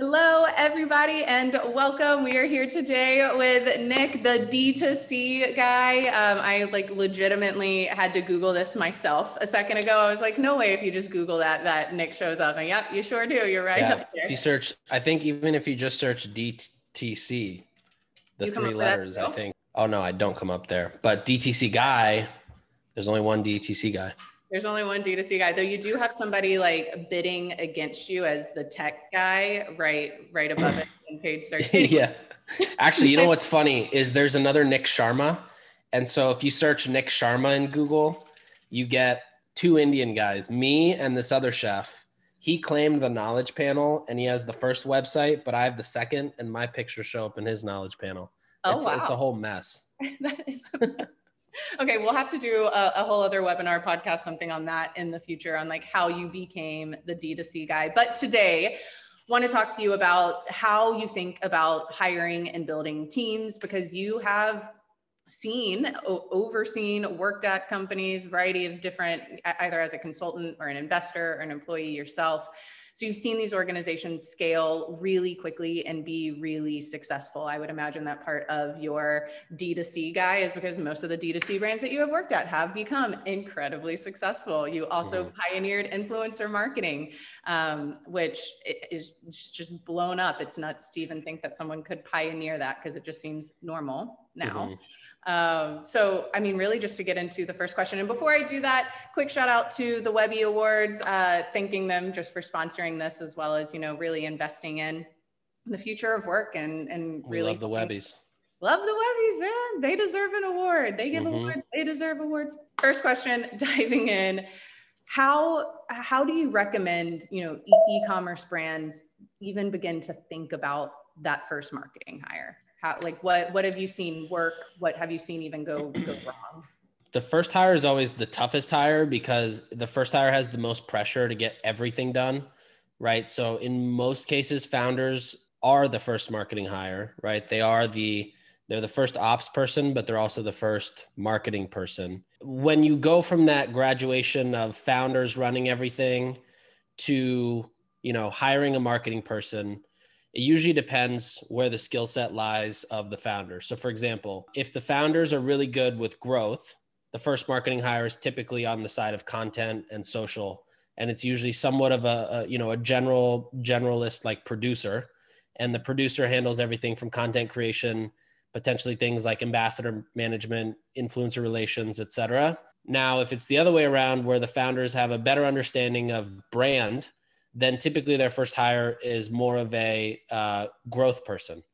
Hello, everybody, and welcome. We are here today with Nick, the D2C guy. Um, I like legitimately had to Google this myself a second ago. I was like, no way if you just Google that, that Nick shows up. And yep, you sure do. You're right yeah. up there. If you search, I think even if you just search DTC, the you three letters, I think. Oh, no, I don't come up there. But DTC guy, there's only one DTC guy. There's only one D2C guy, though you do have somebody like bidding against you as the tech guy, right? Right above it in page 13. yeah. Actually, you know what's funny is there's another Nick Sharma. And so if you search Nick Sharma in Google, you get two Indian guys, me and this other chef. He claimed the knowledge panel and he has the first website, but I have the second and my pictures show up in his knowledge panel. Oh, it's, wow. it's a whole mess. that is so okay we'll have to do a, a, whole other webinar podcast something on that in the future on like how you became the d2c guy but today want to talk to you about how you think about hiring and building teams because you have seen overseen worked at companies variety of different either as a consultant or an investor or an employee yourself so you've seen these organizations scale really quickly and be really successful. I would imagine that part of your D2C guy is because most of the D2C brands that you have worked at have become incredibly successful. You also mm-hmm. pioneered influencer marketing, um, which is just blown up. It's nuts to even think that someone could pioneer that because it just seems normal now. Mm-hmm. Um, so, I mean, really just to get into the first question. And before I do that, quick shout out to the Webby Awards, uh, thanking them just for sponsoring this as well as, you know, really investing in the future of work and, and really. We love the Webbies. Love the Webbies, man. They deserve an award. They give mm-hmm. awards, they deserve awards. First question, diving in. How how do you recommend, you know, e- commerce brands even begin to think about that first marketing hire? How, like what what have you seen work? What have you seen even go go wrong? The first hire is always the toughest hire because the first hire has the most pressure to get everything done, right? So in most cases, founders are the first marketing hire, right? They are the they're the first ops person, but they're also the first marketing person. When you go from that graduation of founders running everything to, you know, hiring a marketing person, it usually depends where the skill set lies of the founder. So, for example, if the founders are really good with growth, the first marketing hire is typically on the side of content and social, and it's usually somewhat of a, a you know a general generalist like producer, and the producer handles everything from content creation, potentially things like ambassador management, influencer relations, etc. Now, if it's the other way around, where the founders have a better understanding of brand then typically their first hire is more of a uh, growth person.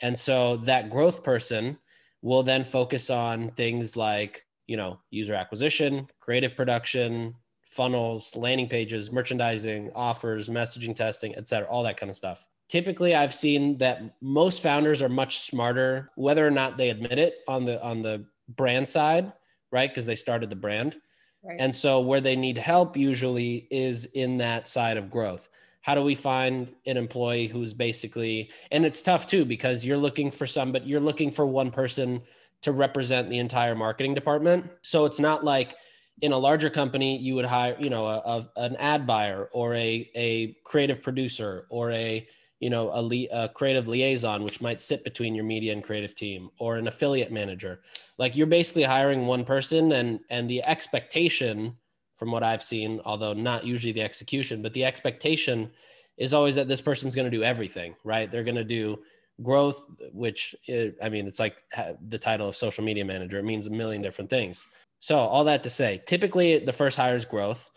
And so that growth person will then focus on things like, you know, user acquisition, creative production, funnels, landing pages, merchandising, offers, messaging testing, et cetera, all that kind of stuff. Typically, I've seen that most founders are much smarter, whether or not they admit it on the on the brand side, right? Because they started the brand Right. And so, where they need help usually is in that side of growth. How do we find an employee who's basically, and it's tough too, because you're looking for some, but you're looking for one person to represent the entire marketing department. So, it's not like, in a larger company you would hire you know a, a, an ad buyer or a, a creative producer or a you know a, li- a, creative liaison which might sit between your media and creative team or an affiliate manager like you're basically hiring one person and and the expectation from what i've seen although not usually the execution but the expectation is always that this person's going to do everything right they're going to do growth which eh, i mean it's like the title of social media manager it means a million different things so all that to say typically the first hire is growth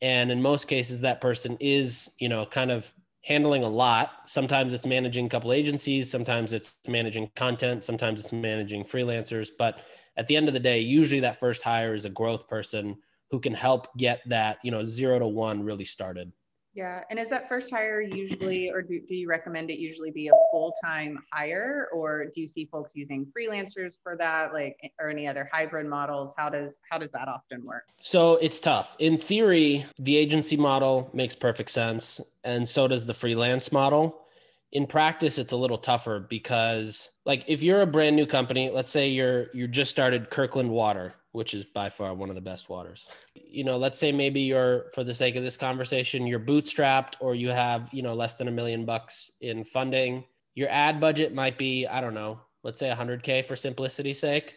and in most cases that person is you know kind of handling a lot. Sometimes it's managing a couple agencies, sometimes it's managing content, sometimes it's managing freelancers. But at the end of the day, usually that first hire is a growth person who can help get that, you know, zero to one really started. Yeah. And is that first hire usually, or do, do you recommend it usually be a full time hire, or do you see folks using freelancers for that, like, or any other hybrid models? How does how does that often work? So it's tough. In theory, the agency model makes perfect sense, and so does the freelance model. In practice, it's a little tougher because, like, if you're a brand new company, let's say you're you just started Kirkland Water, which is by far one of the best waters. You know, let's say maybe you're, for the sake of this conversation, you're bootstrapped or you have, you know, less than a million bucks in funding. Your ad budget might be, I don't know, let's say 100K for simplicity's sake.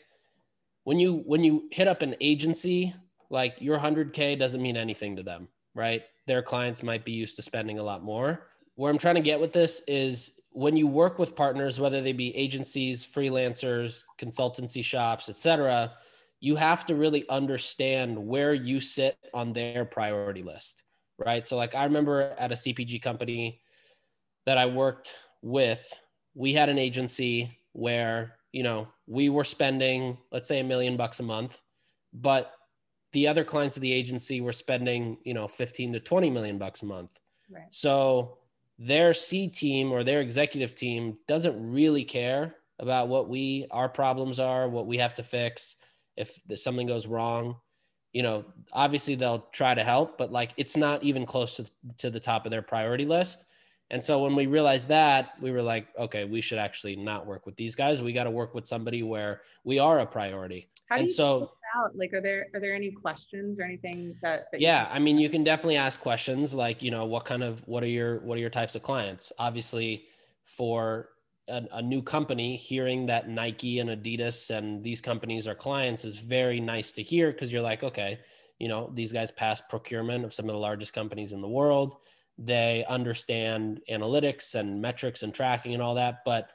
When you when you hit up an agency, like your 100K doesn't mean anything to them, right? Their clients might be used to spending a lot more. Where I'm trying to get with this is when you work with partners, whether they be agencies, freelancers, consultancy shops, etc you have to really understand where you sit on their priority list, right? So, like, I remember at a CPG company that I worked with, we had an agency where, you know, we were spending, let's say, a million bucks a month, but the other clients of the agency were spending, you know, 15 to 20 million bucks a month. Right. So, their C team or their executive team doesn't really care about what we our problems are, what we have to fix if something goes wrong you know obviously they'll try to help but like it's not even close to, to the top of their priority list and so when we realized that we were like okay we should actually not work with these guys we got to work with somebody where we are a priority How and so out? like are there are there any questions or anything that, that yeah i mean you can definitely ask questions like you know what kind of what are your what are your types of clients obviously for a, a, new company hearing that Nike and Adidas and these companies are clients is very nice to hear because you're like, okay, you know, these guys pass procurement of some of the largest companies in the world. They understand analytics and metrics and tracking and all that. But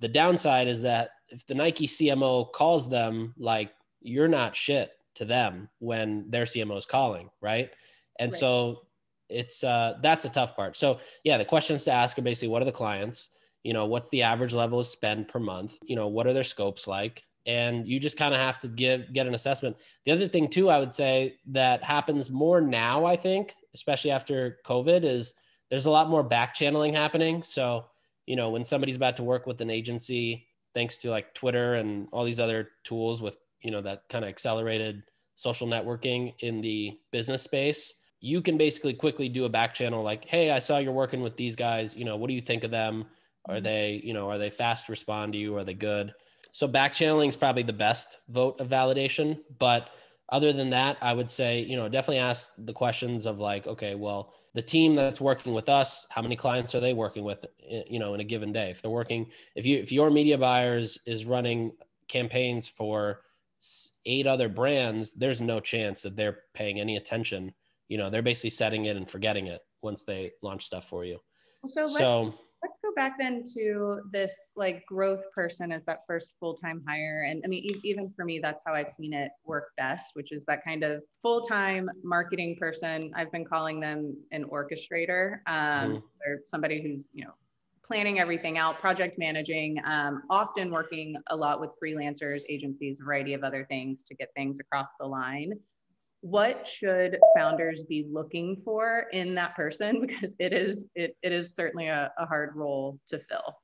the downside is that if the Nike CMO calls them, like, you're not shit to them when their CMO is calling, right? And right. so it's uh, that's a tough part. So yeah, the questions to ask are basically what are the clients? you know what's the average level of spend per month you know what are their scopes like and you just kind of have to give get an assessment the other thing too i would say that happens more now i think especially after covid is there's a lot more back channeling happening so you know when somebody's about to work with an agency thanks to like twitter and all these other tools with you know that kind of accelerated social networking in the business space you can basically quickly do a back channel like hey i saw you're working with these guys you know what do you think of them are mm-hmm. they, you know, are they fast respond to you? Are they good? So back channeling is probably the best vote of validation. But other than that, I would say, you know, definitely ask the questions of like, okay, well, the team that's working with us, how many clients are they working with, eh, you know, in a given day? If they're working, if you, if your media buyers is running campaigns for eight other brands, there's no chance that they're paying any attention. You know, they're basically setting it and forgetting it once they launch stuff for you. So, so let's go back then to this like growth person as that first full-time hire and i mean e- even for me that's how i've seen it work best which is that kind of full-time marketing person i've been calling them an orchestrator um, mm. Mm-hmm. so they're somebody who's you know planning everything out project managing um, often working a lot with freelancers agencies a variety of other things to get things across the line what should founders be looking for in that person because it is it, it is certainly a, a hard role to fill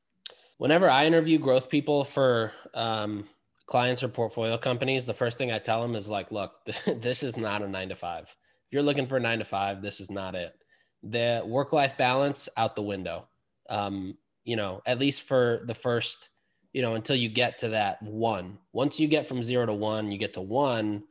whenever i interview growth people for um, clients or portfolio companies the first thing i tell them is like look this is not a nine to five if you're looking for a nine to five this is not it the work life balance out the window um, you know at least for the first you know until you get to that one once you get from zero to one you get to one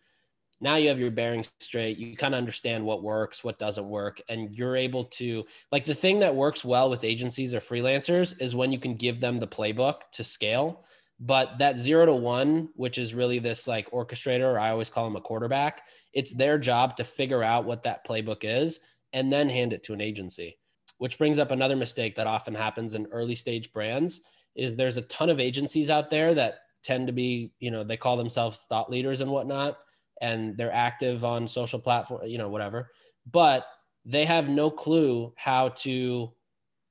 now you have your bearings straight you kind of understand what works what doesn't work and you're able to like the thing that works well with agencies or freelancers is when you can give them the playbook to scale but that zero to one which is really this like orchestrator i always call them a quarterback it's their job to figure out what that playbook is and then hand it to an agency which brings up another mistake that often happens in early stage brands is there's a ton of agencies out there that tend to be you know they call themselves thought leaders and whatnot and they're active on social platform, you know, whatever, but they have no clue how to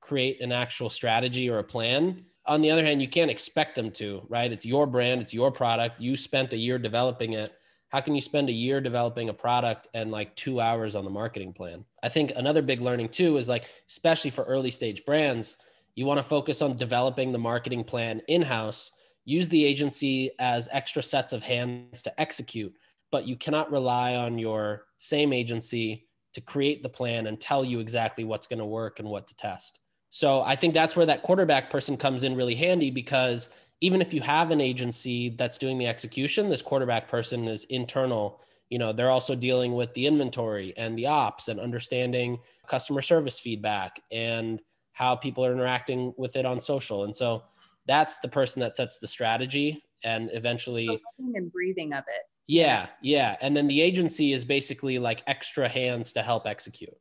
create an actual strategy or a plan. On the other hand, you can't expect them to, right? It's your brand, it's your product. You spent a year developing it. How can you spend a year developing a product and like two hours on the marketing plan? I think another big learning too is like, especially for early stage brands, you want to focus on developing the marketing plan in house, use the agency as extra sets of hands to execute but you cannot rely on your same agency to create the plan and tell you exactly what's going to work and what to test. So I think that's where that quarterback person comes in really handy because even if you have an agency that's doing the execution, this quarterback person is internal. You know, they're also dealing with the inventory and the ops and understanding customer service feedback and how people are interacting with it on social. And so that's the person that sets the strategy and eventually and breathing of it yeah, yeah. And then the agency is basically like extra hands to help execute.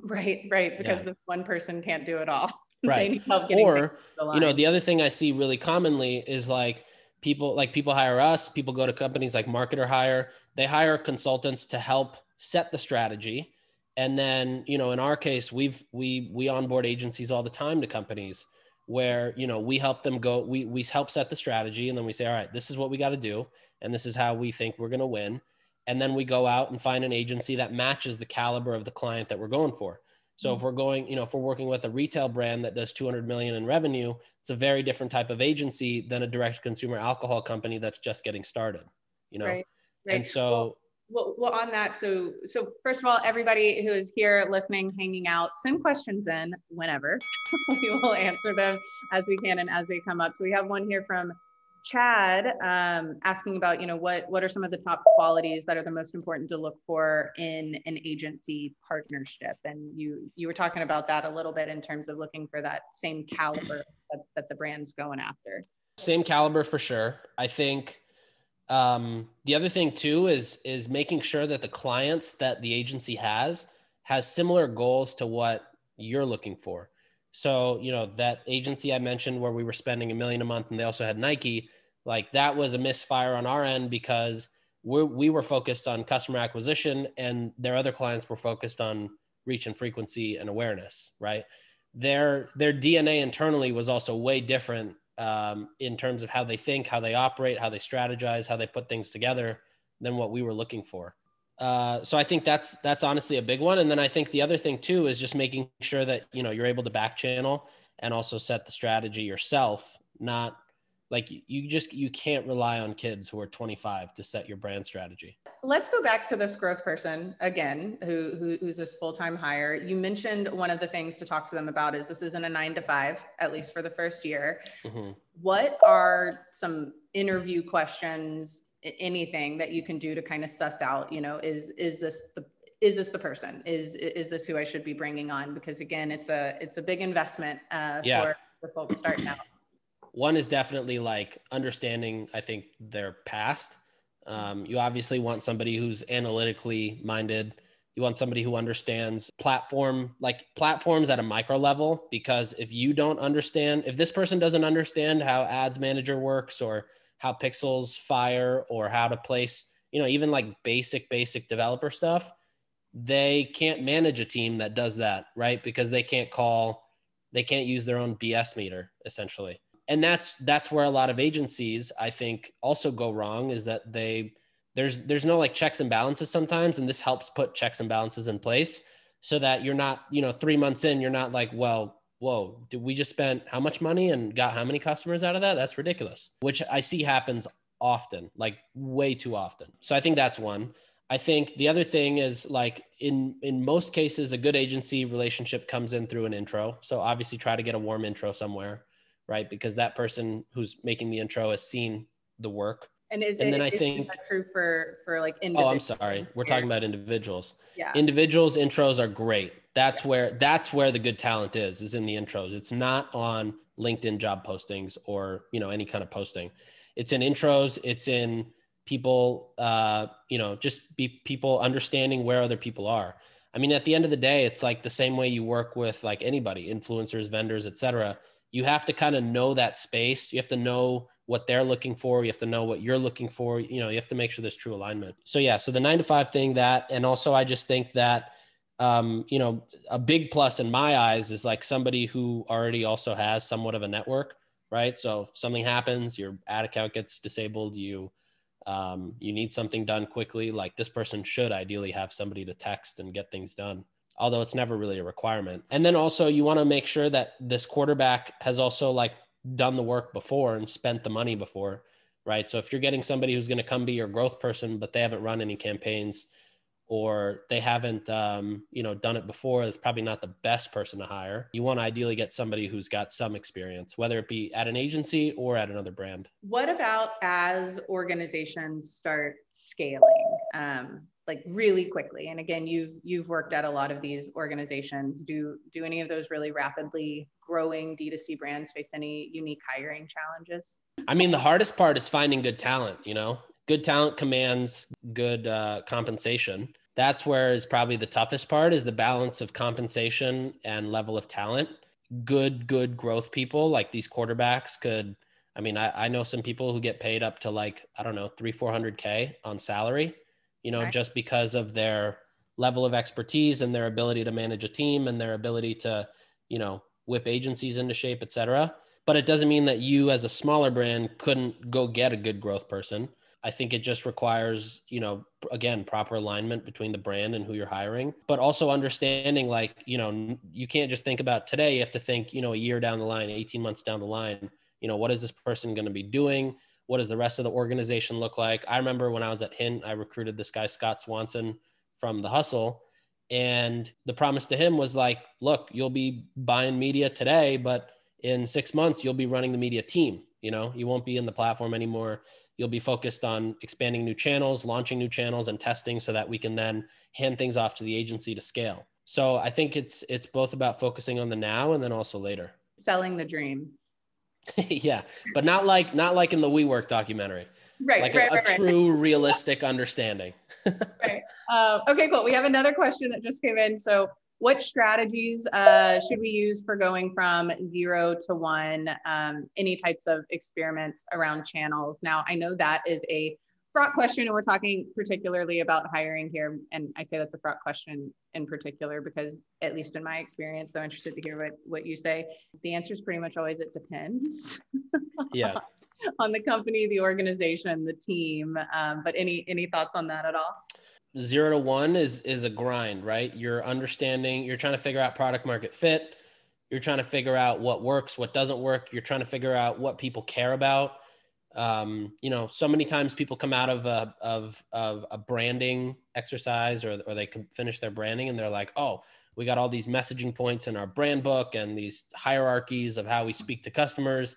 Right, right. Because yeah. this one person can't do it all. Right. or, you know, the other thing I see really commonly is like people, like people hire us, people go to companies like Marketer Hire, they hire consultants to help set the strategy. And then, you know, in our case, we've, we, we onboard agencies all the time to companies where, you know, we help them go, we, we help set the strategy. And then we say, all right, this is what we got to do and this is how we think we're going to win. And then we go out and find an agency that matches the caliber of the client that we're going for. So if mm-hmm. we're going, you know, if we're working with a retail brand that does 200 million in revenue, it's a very different type of agency than a direct consumer alcohol company that's just getting started, you know? Right, right. And so. Well, well, on that, so, so first of all, everybody who is here listening, hanging out, send questions in whenever we will answer them as we can and as they come up. So we have one here from Chad um, asking about, you know, what, what are some of the top qualities that are the most important to look for in an agency partnership? And you, you were talking about that a little bit in terms of looking for that same caliber that, that the brand's going after. Same caliber for sure. I think um, the other thing too is, is making sure that the clients that the agency has has similar goals to what you're looking for. So, you know, that agency I mentioned where we were spending a million a month and they also had Nike, like that was a misfire on our end because we we were focused on customer acquisition and their other clients were focused on reach and frequency and awareness, right? Their, their DNA internally was also way different um, in terms of how they think, how they operate, how they strategize, how they put things together than what we were looking for. Uh, so I think that's that's honestly a big one. And then I think the other thing too is just making sure that you know you're able to back channel and also set the strategy yourself, not like you just you can't rely on kids who are 25 to set your brand strategy let's go back to this growth person again who, who who's this full-time hire you mentioned one of the things to talk to them about is this isn't a nine to five at least for the first year mm-hmm. what are some interview questions anything that you can do to kind of suss out you know is is this the is this the person is is this who i should be bringing on because again it's a it's a big investment uh, yeah. for, the folks starting out one is definitely like understanding i think their past um, you obviously want somebody who's analytically minded you want somebody who understands platform like platforms at a micro level because if you don't understand if this person doesn't understand how ads manager works or how pixels fire or how to place, you know, even like basic, basic developer stuff, they can't manage a team that does that, right? Because they can't call, they can't use their own BS meter essentially. And that's that's where a lot of agencies I think also go wrong is that they there's there's no like checks and balances sometimes and this helps put checks and balances in place so that you're not, you know, 3 months in you're not like, well, whoa, did we just spend how much money and got how many customers out of that? That's ridiculous, which I see happens often, like way too often. So I think that's one. I think the other thing is like in in most cases a good agency relationship comes in through an intro. So obviously try to get a warm intro somewhere, right? Because that person who's making the intro has seen the work. And is and it, then I is, think that true for for like individuals? Oh, I'm sorry. We're talking about individuals. Yeah. Individuals intros are great that's yeah. where that's where the good talent is is in the intros. It's not on LinkedIn job postings or you know any kind of posting. It's in intros. It's in people. Uh, you know, just be people understanding where other people are. I mean, at the end of the day, it's like the same way you work with like anybody, influencers, vendors, etc. You have to kind of know that space. You have to know what they're looking for. You have to know what you're looking for. You know, you have to make sure there's true alignment. So yeah, so the nine to five thing that, and also I just think that um, you know, a big plus in my eyes is like somebody who already also has somewhat of a network, right? So if something happens, your ad account gets disabled, you um, you need something done quickly, like this person should ideally have somebody to text and get things done, although it's never really a requirement. And then also you want to make sure that this quarterback has also like done the work before and spent the money before, right? So if you're getting somebody who's going to come be your growth person, but they haven't run any campaigns, or they haven't um, you know done it before that's probably not the best person to hire you want to ideally get somebody who's got some experience whether it be at an agency or at another brand what about as organizations start scaling um, like really quickly and again you've you've worked at a lot of these organizations do do any of those really rapidly growing d2c brands face any unique hiring challenges i mean the hardest part is finding good talent you know good talent commands good uh, compensation that's where is probably the toughest part is the balance of compensation and level of talent good good growth people like these quarterbacks could i mean i, I know some people who get paid up to like i don't know 3 400k on salary you know just because of their level of expertise and their ability to manage a team and their ability to you know whip agencies into shape et cetera but it doesn't mean that you as a smaller brand couldn't go get a good growth person I think it just requires, you know, again, proper alignment between the brand and who you're hiring, but also understanding like, you know, you can't just think about today. You have to think, you know, a year down the line, 18 months down the line, you know, what is this person going to be doing? What does the rest of the organization look like? I remember when I was at Hint, I recruited this guy, Scott Swanson from The Hustle. And the promise to him was like, look, you'll be buying media today, but in six months, you'll be running the media team. You know, you won't be in the platform anymore You'll be focused on expanding new channels, launching new channels, and testing so that we can then hand things off to the agency to scale. So I think it's it's both about focusing on the now and then also later. Selling the dream. yeah, but not like not like in the WeWork documentary. Right, like right, a, a right, true right. realistic understanding. right. Uh, okay, cool. We have another question that just came in. So what strategies uh, should we use for going from zero to one? Um, any types of experiments around channels? Now, I know that is a fraught question, and we're talking particularly about hiring here. And I say that's a fraught question in particular because, at least in my experience, so I'm interested to hear what, what you say. The answer is pretty much always it depends. yeah. on the company, the organization, the team. Um, but any any thoughts on that at all? zero to one is is a grind, right? You're understanding, you're trying to figure out product market fit, you're trying to figure out what works, what doesn't work, you're trying to figure out what people care about. Um, you know, so many times people come out of a of of a branding exercise or or they can finish their branding and they're like, oh, we got all these messaging points in our brand book and these hierarchies of how we speak to customers.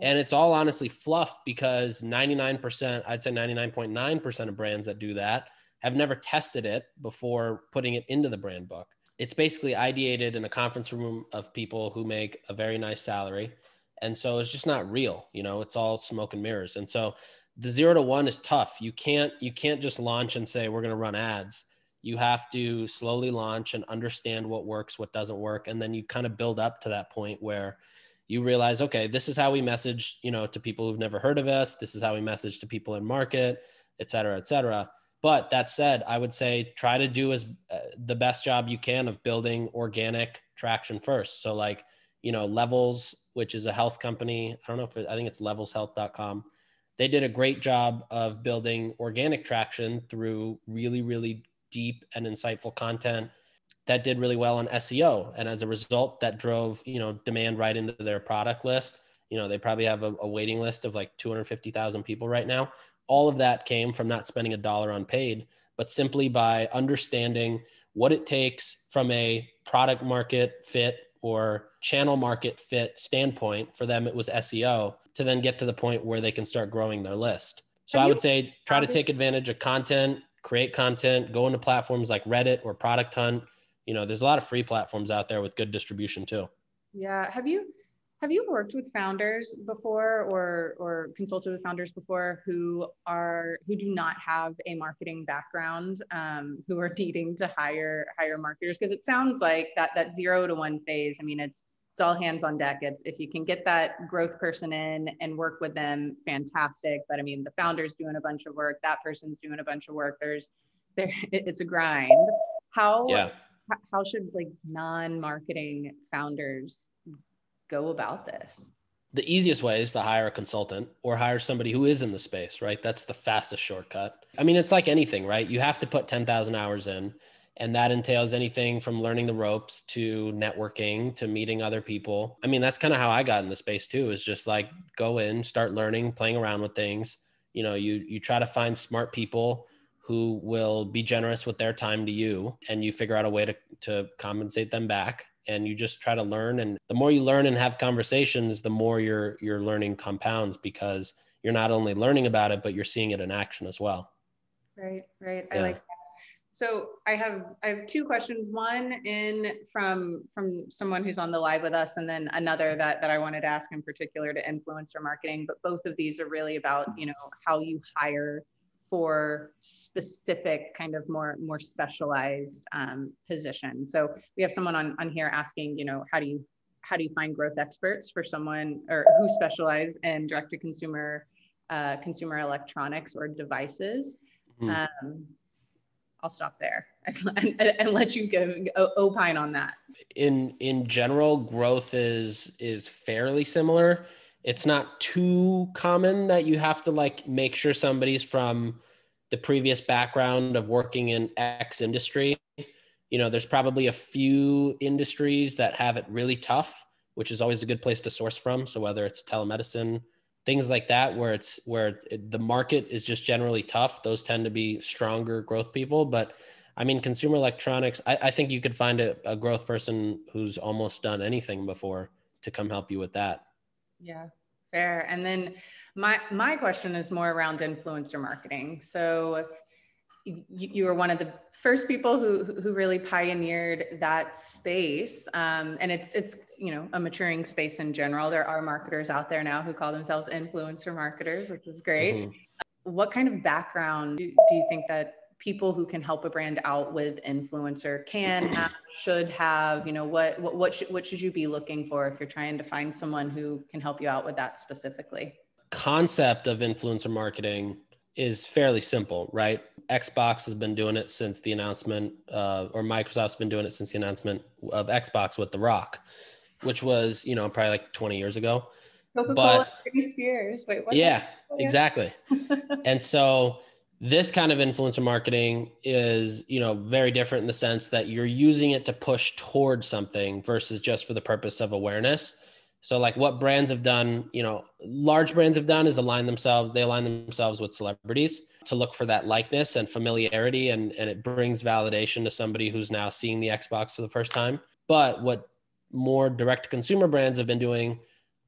And it's all honestly fluff because 99%, I'd say 99.9% of brands that do that have never tested it before putting it into the brand book. It's basically ideated in a conference room of people who make a very nice salary. And so it's just not real, you know, it's all smoke and mirrors. And so the zero to one is tough. You can't, you can't just launch and say, we're going to run ads. You have to slowly launch and understand what works, what doesn't work. And then you kind of build up to that point where you realize, okay, this is how we message, you know, to people who've never heard of us. This is how we message to people in market, et cetera, et cetera but that said, I would say try to do as uh, the best job you can of building organic traction first. So like, you know, Levels, which is a health company, I don't know if it, I think it's levelshealth.com. They did a great job of building organic traction through really really deep and insightful content that did really well on SEO and as a result that drove, you know, demand right into their product list. You know, they probably have a, a waiting list of like 250,000 people right now all of that came from not spending a dollar on paid, but simply by understanding what it takes from a product market fit or channel market fit standpoint. For them, it was SEO to then get to the point where they can start growing their list. So Are I would say try to take advantage of content, create content, go into platforms like Reddit or Product Hunt. You know, there's a lot of free platforms out there with good distribution too. Yeah. Have you have you worked with founders before or, or consulted with founders before who are who do not have a marketing background, um, who are needing to hire hire marketers? Because it sounds like that that zero to one phase, I mean, it's it's all hands on deck. It's if you can get that growth person in and work with them, fantastic. But I mean, the founder's doing a bunch of work, that person's doing a bunch of work. There's there it's a grind. How yeah. how should like non-marketing founders go about this? The easiest way is to hire a consultant or hire somebody who is in the space, right? That's the fastest shortcut. I mean, it's like anything, right? You have to put 10,000 hours in, and that entails anything from learning the ropes to networking to meeting other people. I mean, that's kind of how I got in the space too, is just like go in, start learning, playing around with things. You know, you you try to find smart people who will be generous with their time to you and you figure out a way to, to compensate them back and you just try to learn and the more you learn and have conversations the more your your learning compounds because you're not only learning about it but you're seeing it in action as well right right yeah. i like that so i have i have two questions one in from from someone who's on the live with us and then another that that i wanted to ask in particular to influencer marketing but both of these are really about you know how you hire for specific kind of more more specialized um, positions. So we have someone on, on here asking, you know, how do you how do you find growth experts for someone or who specialize in direct to consumer uh, consumer electronics or devices? Mm. Um, I'll stop there and, and let you go opine on that. In in general, growth is is fairly similar it's not too common that you have to like make sure somebody's from the previous background of working in X industry. You know, there's probably a few industries that have it really tough, which is always a good place to source from. So whether it's telemedicine, things like that, where it's where the market is just generally tough, those tend to be stronger growth people. But I mean, consumer electronics, I, I think you could find a, a growth person who's almost done anything before to come help you with that. Yeah, fair. And then my my question is more around influencer marketing. So you, you were one of the first people who who really pioneered that space, um, and it's it's you know a maturing space in general. There are marketers out there now who call themselves influencer marketers, which is great. Mm-hmm. What kind of background do, do you think that people who can help a brand out with influencer can have, should have you know what what what should, what should you be looking for if you're trying to find someone who can help you out with that specifically concept of influencer marketing is fairly simple right xbox has been doing it since the announcement uh, or microsoft's been doing it since the announcement of xbox with the rock which was you know probably like 20 years ago Coca-Cola but Spears. Wait, what? Yeah, oh, exactly. and so this kind of influencer marketing is you know very different in the sense that you're using it to push towards something versus just for the purpose of awareness so like what brands have done you know large brands have done is align themselves they align themselves with celebrities to look for that likeness and familiarity and and it brings validation to somebody who's now seeing the xbox for the first time but what more direct consumer brands have been doing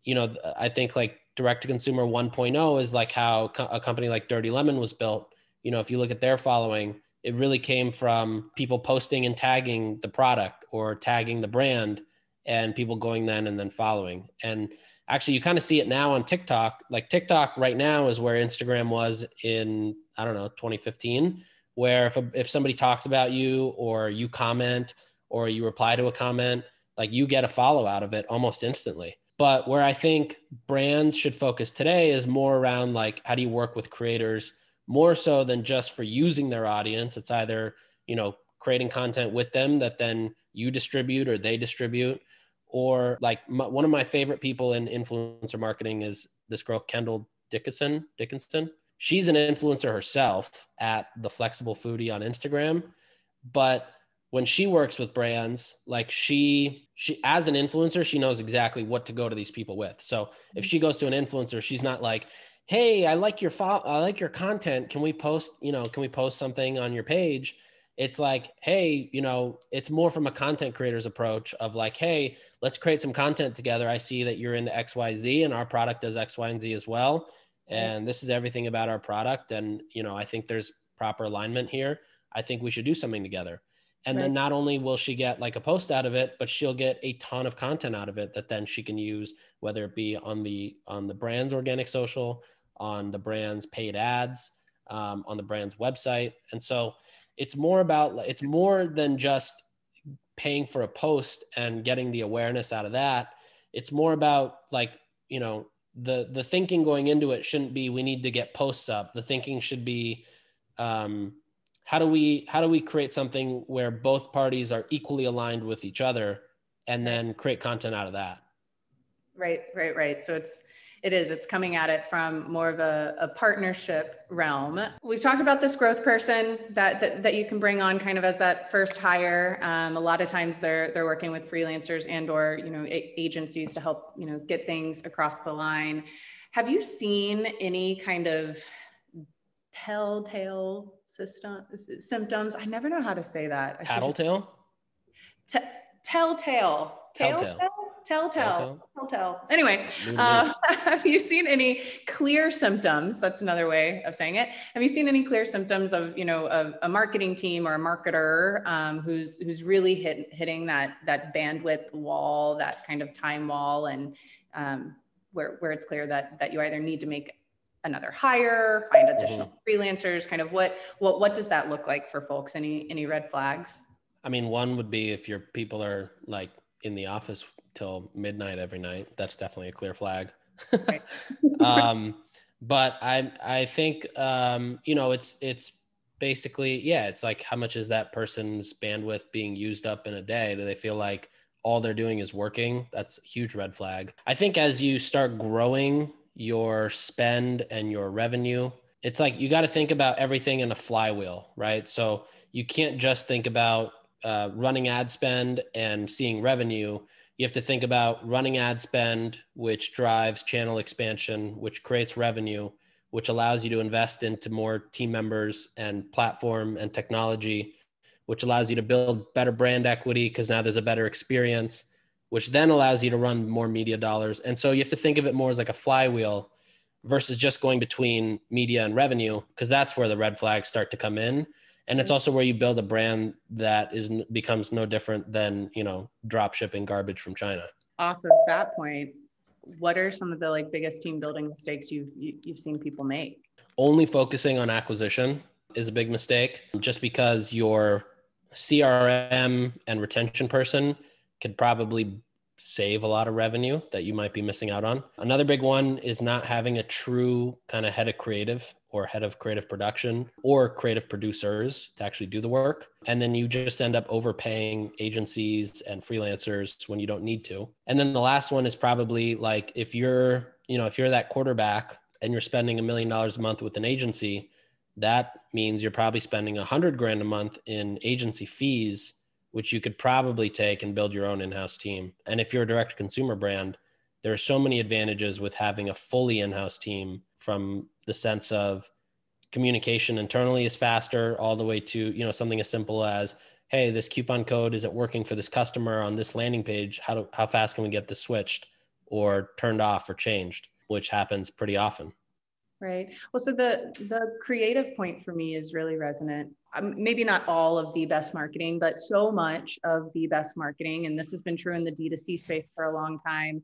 you know i think like direct to consumer 1.0 is like how a company like dirty lemon was built you know, if you look at their following, it really came from people posting and tagging the product or tagging the brand and people going then and then following. And actually, you kind of see it now on TikTok. Like TikTok right now is where Instagram was in, I don't know, 2015, where if, a, if somebody talks about you or you comment or you reply to a comment, like you get a follow out of it almost instantly. But where I think brands should focus today is more around like, how do you work with creators? more so than just for using their audience. It's either, you know, creating content with them that then you distribute or they distribute. Or like my, one of my favorite people in influencer marketing is this girl, Kendall Dickinson. Dickinson. She's an influencer herself at the Flexible Foodie on Instagram. But when she works with brands, like she she as an influencer, she knows exactly what to go to these people with. So if she goes to an influencer, she's not like, hey, I like your fo- I like your content. Can we post, you know, can we post something on your page? It's like, hey, you know, it's more from a content creator's approach of like, hey, let's create some content together. I see that you're into XYZ and our product does X, Y, and Z as well. And this is everything about our product. And, you know, I think there's proper alignment here. I think we should do something together. And right. then not only will she get like a post out of it, but she'll get a ton of content out of it that then she can use, whether it be on the on the brand's organic social, on the brand's paid ads, um, on the brand's website. And so it's more about, it's more than just paying for a post and getting the awareness out of that. It's more about like, you know, the, the thinking going into it shouldn't be, we need to get posts up. The thinking should be, um, how do we, how do we create something where both parties are equally aligned with each other and then create content out of that? Right, right, right. So it's it is it's coming at it from more of a, a, partnership realm we've talked about this growth person that, that that you can bring on kind of as that first hire um, a lot of times they're they're working with freelancers and or you know agencies to help you know get things across the line have you seen any kind of telltale system symptoms i never know how to say that tattletale T- telltale telltale Telltale. Telltale. Anyway, uh, have you seen any clear symptoms? That's another way of saying it. Have you seen any clear symptoms of you know a, a marketing team or a marketer um, who's who's really hit, hitting that that bandwidth wall, that kind of time wall, and um, where where it's clear that that you either need to make another hire, find mm-hmm. additional mm-hmm. freelancers, kind of what what what does that look like for folks? Any any red flags? I mean, one would be if your people are like in the office till midnight every night, that's definitely a clear flag. um, but I I think um, you know it's it's basically yeah it's like how much is that person's bandwidth being used up in a day? Do they feel like all they're doing is working? That's a huge red flag. I think as you start growing your spend and your revenue, it's like you got to think about everything in a flywheel, right? So you can't just think about uh, running ad spend and seeing revenue you have to think about running ad spend, which drives channel expansion, which creates revenue, which allows you to invest into more team members and platform and technology, which allows you to build better brand equity because now there's a better experience, which then allows you to run more media dollars. And so you have to think of it more as like a flywheel versus just going between media and revenue because that's where the red flags start to come in and it's mm-hmm. also where you build a brand that is becomes no different than you know drop shipping garbage from china off of that point what are some of the like biggest team building mistakes you've you've seen people make only focusing on acquisition is a big mistake just because your crm and retention person could probably save a lot of revenue that you might be missing out on another big one is not having a true kind of head of creative or head of creative production or creative producers to actually do the work. And then you just end up overpaying agencies and freelancers when you don't need to. And then the last one is probably like if you're, you know, if you're that quarterback and you're spending a million dollars a month with an agency, that means you're probably spending a hundred grand a month in agency fees, which you could probably take and build your own in-house team. And if you're a direct consumer brand, there are so many advantages with having a fully in-house team from the sense of communication internally is faster all the way to you know something as simple as hey this coupon code isn't working for this customer on this landing page how do, how fast can we get this switched or turned off or changed which happens pretty often right well so the the creative point for me is really resonant um, maybe not all of the best marketing but so much of the best marketing and this has been true in the d2c space for a long time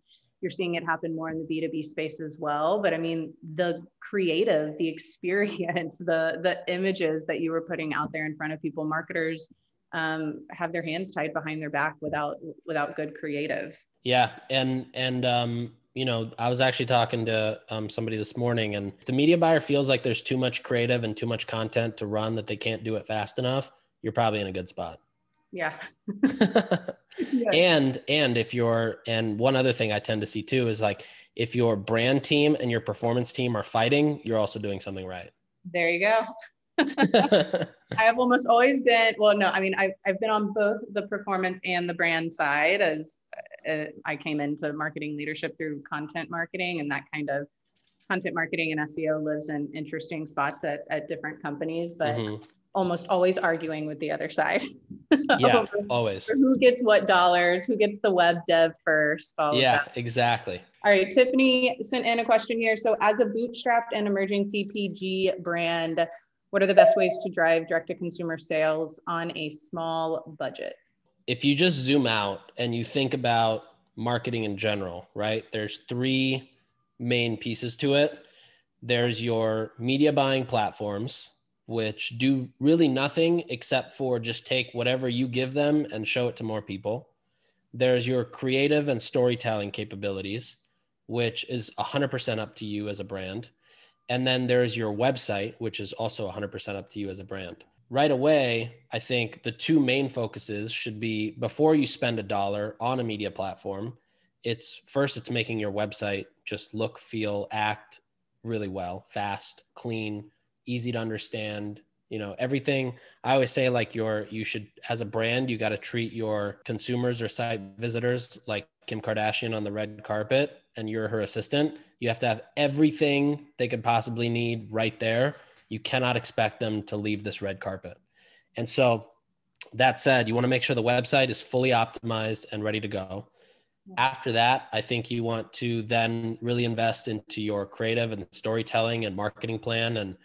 you're seeing it happen more in the B2B space as well. But I mean, the creative, the experience, the, the images that you were putting out there in front of people, marketers um, have their hands tied behind their back without, without good creative. Yeah. And, and, um, you know, I was actually talking to um, somebody this morning, and if the media buyer feels like there's too much creative and too much content to run that they can't do it fast enough. You're probably in a good spot. yeah and and if you're and one other thing i tend to see too is like if your brand team and your performance team are fighting you're also doing something right there you go I have almost always been, well, no, I mean, I've, I've been on both the performance and the brand side as uh, I came into marketing leadership through content marketing and that kind of content marketing and SEO lives in interesting spots at, at different companies. But mm-hmm almost always arguing with the other side. Yeah, always. Who gets what dollars? Who gets the web dev first? yeah, exactly. All right, Tiffany sent in a question here. So, as a bootstrapped and emerging CPG brand, what are the best ways to drive direct to consumer sales on a small budget? If you just zoom out and you think about marketing in general, right? There's three main pieces to it. There's your media buying platforms, which do really nothing except for just take whatever you give them and show it to more people. There's your creative and storytelling capabilities, which is 100% up to you as a brand. And then there's your website, which is also 100% up to you as a brand. Right away, I think the two main focuses should be before you spend a dollar on a media platform, it's first, it's making your website just look, feel, act really well, fast, clean, easy to understand you know everything i always say like your you should as a brand you got to treat your consumers or site visitors like kim kardashian on the red carpet and you're her assistant you have to have everything they could possibly need right there you cannot expect them to leave this red carpet and so that said you want to make sure the website is fully optimized and ready to go after that i think you want to then really invest into your creative and storytelling and marketing plan and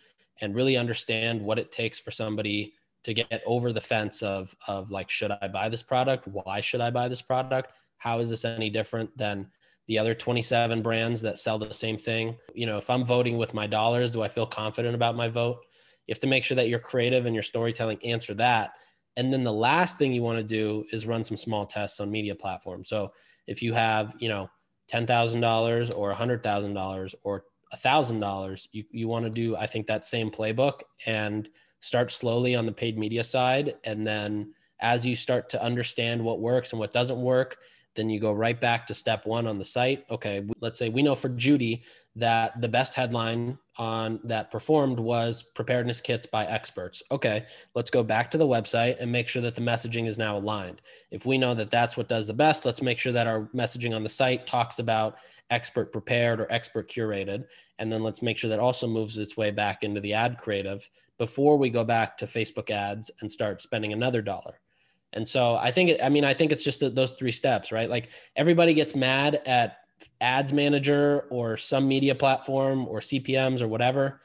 and really understand what it takes for somebody to get over the fence of of like should i buy this product why should i buy this product how is this any different than the other 27 brands that sell the same thing you know if i'm voting with my dollars do i feel confident about my vote you have to make sure that you're creative and your storytelling answer that and then the last thing you want to do is run some small tests on media platforms so if you have you know $10000 or $100000 or a thousand dollars you, you want to do i think that same playbook and start slowly on the paid media side and then as you start to understand what works and what doesn't work then you go right back to step one on the site okay let's say we know for judy that the best headline on that performed was preparedness kits by experts okay let's go back to the website and make sure that the messaging is now aligned if we know that that's what does the best let's make sure that our messaging on the site talks about expert prepared or expert curated. And then let's make sure that also moves its way back into the ad creative before we go back to Facebook ads and start spending another dollar. And so I think, I mean, I think it's just those three steps, right? Like everybody gets mad at ads manager or some media platform or CPMs or whatever.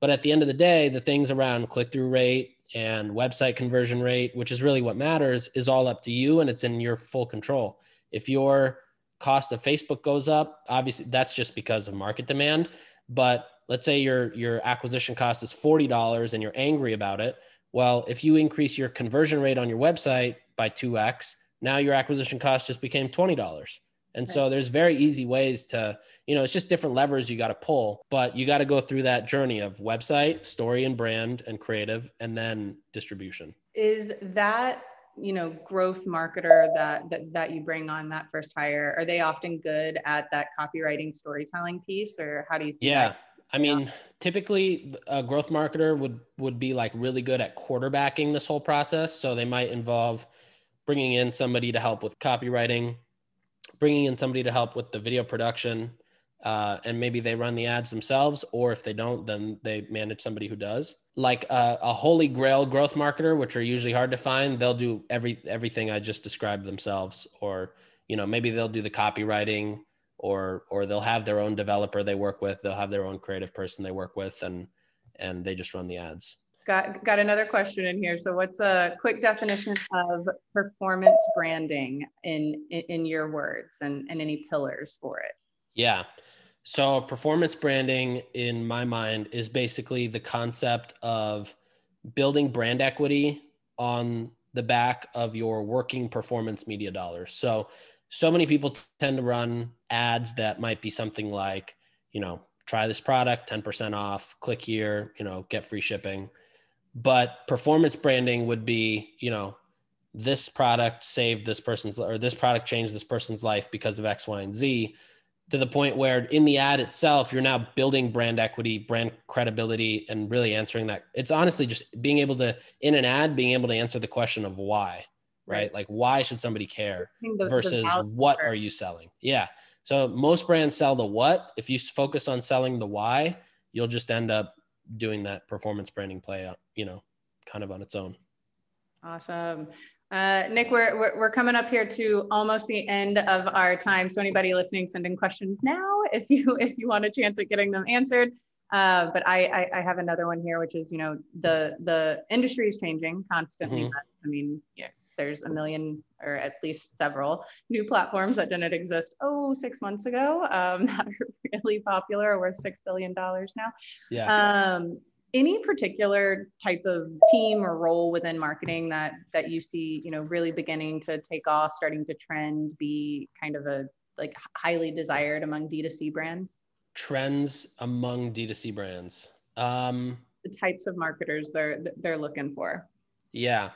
But at the end of the day, the things around click through rate and website conversion rate, which is really what matters, is all up to you and it's in your full control. If you're cost of Facebook goes up, obviously that's just because of market demand. But let's say your your acquisition cost is $40 and you're angry about it. Well, if you increase your conversion rate on your website by 2x, now your acquisition cost just became $20. And right. so there's very easy ways to, you know, it's just different levers you got to pull, but you got to go through that journey of website, story and brand and creative, and then distribution. Is that you know growth marketer that, that that you bring on that first hire are they often good at that copywriting storytelling piece or how do you see yeah that? i mean typically a growth marketer would would be like really good at quarterbacking this whole process so they might involve bringing in somebody to help with copywriting bringing in somebody to help with the video production uh, and maybe they run the ads themselves, or if they don't, then they manage somebody who does. Like a, uh, a holy grail growth marketer, which are usually hard to find, they'll do every everything I just described themselves, or you know maybe they'll do the copywriting, or or they'll have their own developer they work with, they'll have their own creative person they work with, and and they just run the ads. Got got another question in here. So what's a quick definition of performance branding in in, in your words and and any pillars for it? Yeah. So, performance branding, in my mind, is basically the concept of building brand equity on the back of your working performance media dollars. So, so many people t- tend to run ads that might be something like, you know, try this product 10% off click here you know get free shipping but performance branding would be you know this product saved this person's or this product changed this person's life because of x y and z to the point where in the ad itself you're now building brand equity brand credibility and really answering that it's honestly just being able to in an ad being able to answer the question of why right, right? like why should somebody care versus what are you selling yeah so most brands sell the what if you focus on selling the why you'll just end up doing that performance branding play out uh, you know kind of on its own awesome uh, Nick, we're, we're, we're, coming up here to almost the end of our time. So anybody listening, send in questions now if you if you want a chance at getting them answered. Uh, but I, I, I have another one here, which is you know the the industry is changing constantly. Mm -hmm. I mean, yeah, there's a million or at least several new platforms that didn't exist oh six months ago um, that are really popular. Worth billion dollars now. Yeah. Um, any particular type of team or role within marketing that that you see you know really beginning to take off starting to trend be kind of a like highly desired among d2c brands trends among d2c brands um the types of marketers they're they're looking for yeah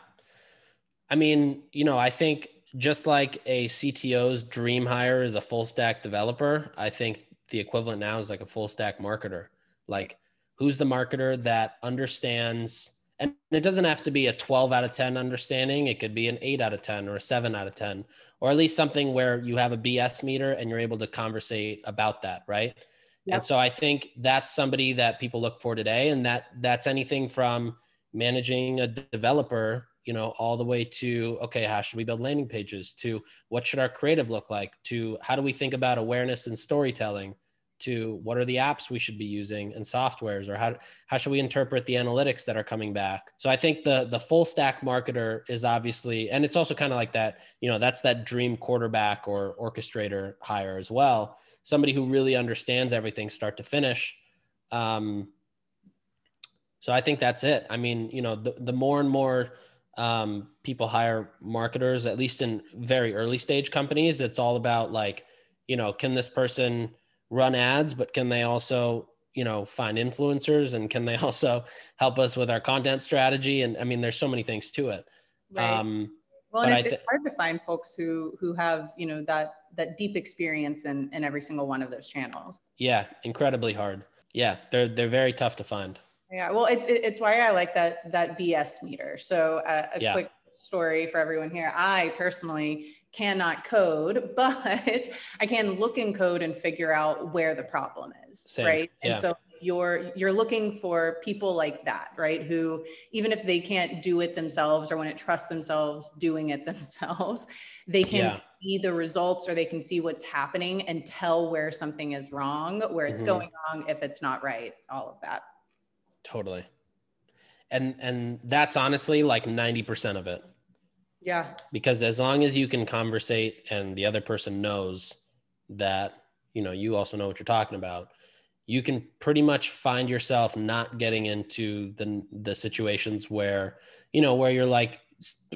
i mean you know i think just like a cto's dream hire is a full stack developer i think the equivalent now is like a full stack marketer like who's the marketer that understands and it doesn't have to be a 12 out of 10 understanding it could be an 8 out of 10 or a 7 out of 10 or at least something where you have a bs meter and you're able to conversate about that right and so i think that's somebody that people look for today and that that's anything from managing a developer you know all the way to okay how should we build landing pages to what should our creative look like to how do we think about awareness and storytelling to what are the apps we should be using and softwares or how, how should we interpret the analytics that are coming back so i think the the full stack marketer is obviously and it's also kind of like that you know that's that dream quarterback or orchestrator hire as well somebody who really understands everything start to finish um, so i think that's it i mean you know the, the more and more um, people hire marketers at least in very early stage companies it's all about like you know can this person run ads, but can they also, you know, find influencers and can they also help us with our content strategy? And I mean, there's so many things to it. Right. Um, well, and it's, th- it's, hard to find folks who who have you know that that deep experience in in every single one of those channels. Yeah, incredibly hard. Yeah, they're they're very tough to find. Yeah, well, it's it's why I like that that BS meter. So uh, a yeah. quick story for everyone here. I personally cannot code, but I can look in code and figure out where the problem is, Same. right? Yeah. And so you're you're looking for people like that, right? Who even if they can't do it themselves or want to trust themselves doing it themselves, they can yeah. see the results or they can see what's happening and tell where something is wrong, where it's mm-hmm. going wrong, if it's not right, all of that. Totally. And and that's honestly like 90% of it yeah. Because as long as you can conversate and the other person knows that, you know, you also know what you're talking about, you can pretty much find yourself not getting into the the situations where, you know, where you're like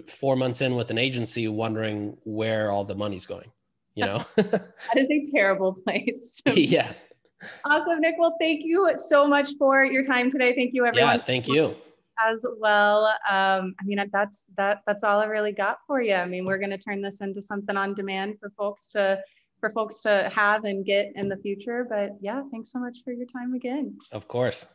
4 months in with an agency wondering where all the money's going, you know. that is a terrible place. yeah. Awesome, Nick. Well, thank you so much for your time today. Thank you everyone. Yeah, thank you as well. Um, I mean, that's that that's all I really got for you. I mean, we're going to turn this into something on demand for folks to for folks to have and get in the future. But yeah, thanks so much for your time again. Of course.